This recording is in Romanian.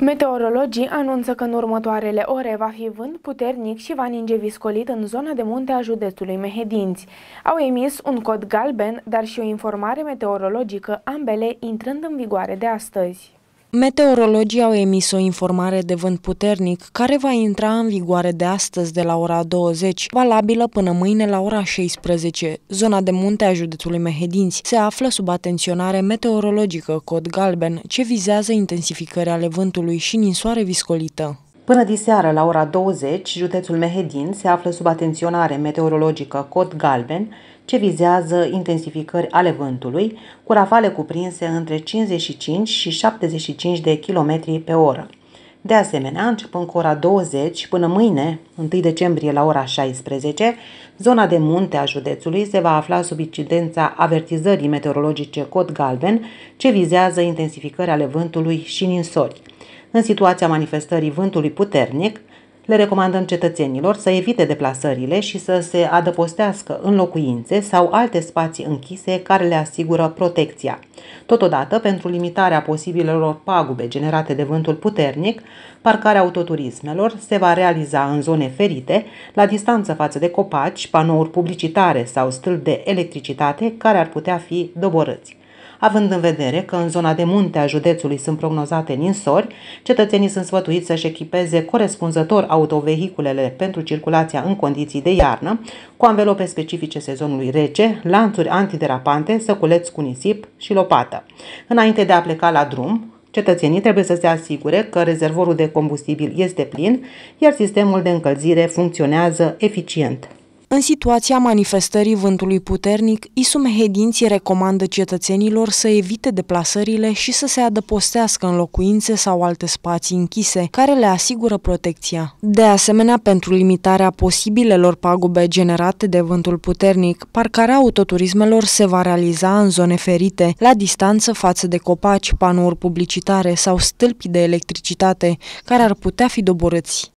Meteorologii anunță că în următoarele ore va fi vânt puternic și va ninge viscolit în zona de munte a județului Mehedinți. Au emis un cod galben, dar și o informare meteorologică, ambele intrând în vigoare de astăzi. Meteorologii au emis o informare de vânt puternic care va intra în vigoare de astăzi de la ora 20, valabilă până mâine la ora 16. Zona de munte a județului Mehedinți se află sub atenționare meteorologică cod galben, ce vizează intensificări ale vântului și ninsoare viscolită. Până diseară, la ora 20, județul Mehedin se află sub atenționare meteorologică cod galben, ce vizează intensificări ale vântului, cu rafale cuprinse între 55 și 75 de km pe oră. De asemenea, începând cu ora 20 până mâine, 1 decembrie la ora 16, zona de munte a județului se va afla sub incidența avertizării meteorologice cod galben, ce vizează intensificări ale vântului și ninsori. În situația manifestării vântului puternic, le recomandăm cetățenilor să evite deplasările și să se adăpostească în locuințe sau alte spații închise care le asigură protecția. Totodată, pentru limitarea posibilelor pagube generate de vântul puternic, parcarea autoturismelor se va realiza în zone ferite, la distanță față de copaci, panouri publicitare sau stâlpi de electricitate care ar putea fi doborâți având în vedere că în zona de munte a județului sunt prognozate ninsori, cetățenii sunt sfătuiți să-și echipeze corespunzător autovehiculele pentru circulația în condiții de iarnă, cu anvelope specifice sezonului rece, lanțuri antiderapante, săculeți cu nisip și lopată. Înainte de a pleca la drum, Cetățenii trebuie să se asigure că rezervorul de combustibil este plin, iar sistemul de încălzire funcționează eficient. În situația manifestării vântului puternic, Isum Hedinții recomandă cetățenilor să evite deplasările și să se adăpostească în locuințe sau alte spații închise, care le asigură protecția. De asemenea, pentru limitarea posibilelor pagube generate de vântul puternic, parcarea autoturismelor se va realiza în zone ferite, la distanță față de copaci, panouri publicitare sau stâlpi de electricitate, care ar putea fi doborâți.